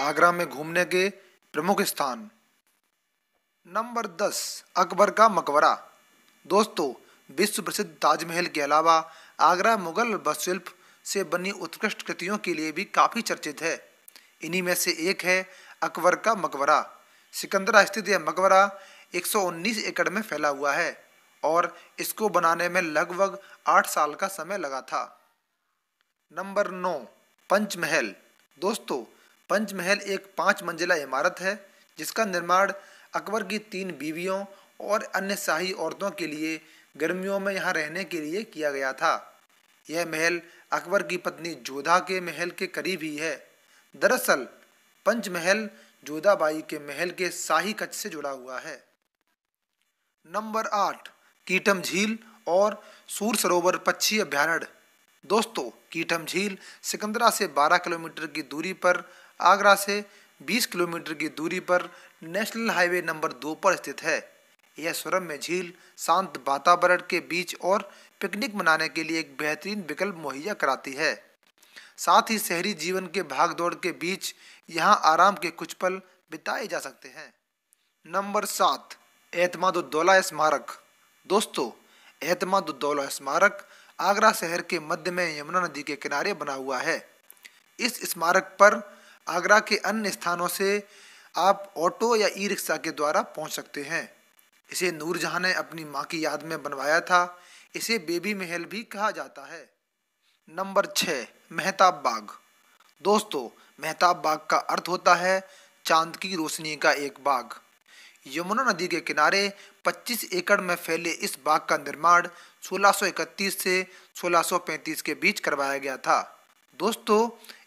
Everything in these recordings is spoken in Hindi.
आगरा में घूमने के प्रमुख स्थान नंबर दस अकबर का मकबरा दोस्तों विश्व प्रसिद्ध ताजमहल के अलावा आगरा मुगल वस्तुशिल्प से बनी उत्कृष्ट कृतियों के लिए भी काफ़ी चर्चित है इन्हीं में से एक है अकबर का मकबरा सिकंदरा स्थित यह मकबरा 119 एकड़ में फैला हुआ है और इसको बनाने में लगभग आठ साल का समय लगा था नंबर नौ पंचमहल दोस्तों पंचमहल एक पाँच मंजिला इमारत है जिसका निर्माण अकबर की तीन बीवियों और अन्य शाही औरतों के लिए गर्मियों में यहाँ रहने के लिए किया गया था यह महल अकबर की पत्नी जोधा के महल के करीब ही है दरअसल पंचमहल जोधाबाई के महल के शाही कच्छ से जुड़ा हुआ है नंबर आठ कीटम झील और सूर सरोवर पक्षी अभ्यारण्य दोस्तों कीटम झील सिकंदरा से 12 किलोमीटर की दूरी पर आगरा से 20 किलोमीटर की दूरी पर नेशनल हाईवे नंबर दो पर स्थित है यह सुरम में झील शांत वातावरण के बीच और पिकनिक मनाने के लिए एक बेहतरीन विकल्प मुहैया कराती है साथ ही शहरी जीवन के भागदौड़ के बीच यहाँ आराम के कुछ पल बिताए जा सकते हैं नंबर सात एतमादुद्दौला स्मारक दोस्तों एतमादुद्दौला स्मारक आगरा शहर के मध्य में यमुना नदी के किनारे बना हुआ है इस स्मारक पर आगरा के अन्य स्थानों से आप ऑटो या ई रिक्शा के द्वारा पहुंच सकते हैं इसे नूरजहाँ ने अपनी मां की याद में बनवाया था इसे बेबी महल भी कहा जाता है नंबर छः मेहताब बाग दोस्तों मेहताब बाग का अर्थ होता है चांद की रोशनी का एक बाग यमुना नदी के किनारे 25 एकड़ में फैले इस बाग का निर्माण 1631 से 1635 के बीच करवाया गया था दोस्तों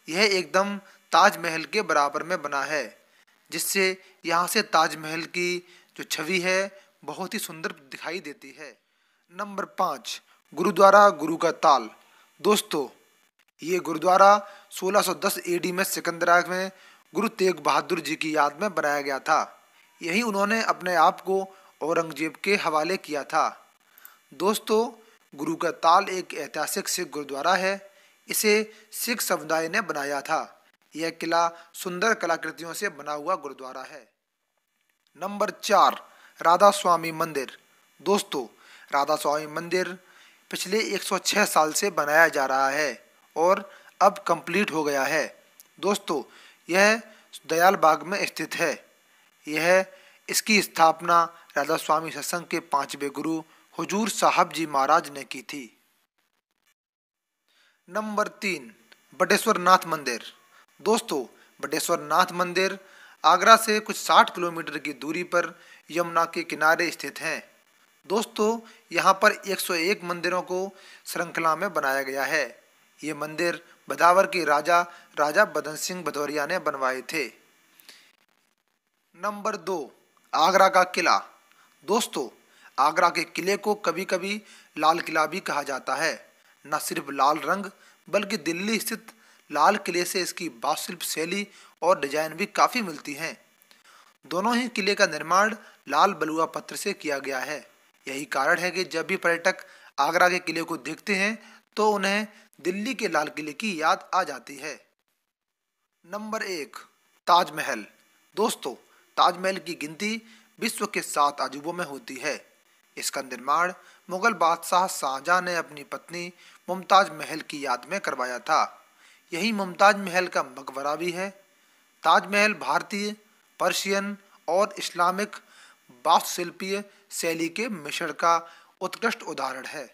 यह एकदम ताजमहल के बराबर में बना है जिससे यहाँ से ताजमहल की जो छवि है बहुत ही सुंदर दिखाई देती है नंबर पाँच गुरुद्वारा गुरु का ताल दोस्तों ये गुरुद्वारा 1610 एडी में सिकंदरा में गुरु तेग बहादुर जी की याद में बनाया गया था यही उन्होंने अपने आप को औरंगजेब के हवाले किया था दोस्तों गुरु का ताल एक ऐतिहासिक सिख गुरुद्वारा है इसे सिख समुदाय ने बनाया था यह किला सुंदर कलाकृतियों से बना हुआ गुरुद्वारा है नंबर चार राधा स्वामी मंदिर दोस्तों राधा स्वामी मंदिर पिछले 106 साल से बनाया जा रहा है और अब कंप्लीट हो गया है दोस्तों यह दयाल बाग में स्थित है यह इसकी स्थापना राधा स्वामी सत्संग के पांचवे गुरु हुजूर साहब जी महाराज ने की थी नंबर तीन बटेश्वर नाथ मंदिर दोस्तों बटेश्वर नाथ मंदिर आगरा से कुछ 60 किलोमीटर की दूरी पर यमुना के किनारे स्थित हैं दोस्तों यहाँ पर 101 मंदिरों को श्रृंखला में बनाया गया है ये मंदिर बदावर के राजा राजा बदन सिंह भदौरिया ने बनवाए थे नंबर दो आगरा का किला दोस्तों आगरा के किले को कभी कभी लाल किला भी कहा जाता है न सिर्फ लाल रंग बल्कि दिल्ली स्थित लाल किले से इसकी वास्तुशिल्प शैली और डिजाइन भी काफ़ी मिलती हैं दोनों ही किले का निर्माण लाल बलुआ पत्थर से किया गया है यही कारण है कि जब भी पर्यटक आगरा के किले को देखते हैं तो उन्हें दिल्ली के लाल किले की याद आ जाती है नंबर एक ताजमहल दोस्तों ताजमहल की गिनती विश्व के सात अजूबों में होती है इसका निर्माण मुगल बादशाह शाहजहाँ ने अपनी पत्नी मुमताज महल की याद में करवाया था यही मुमताज महल का मकबरा भी है ताजमहल भारतीय पर्शियन और इस्लामिक वास्तुशिल्पीय शैली के मिश्रण का उत्कृष्ट उदाहरण है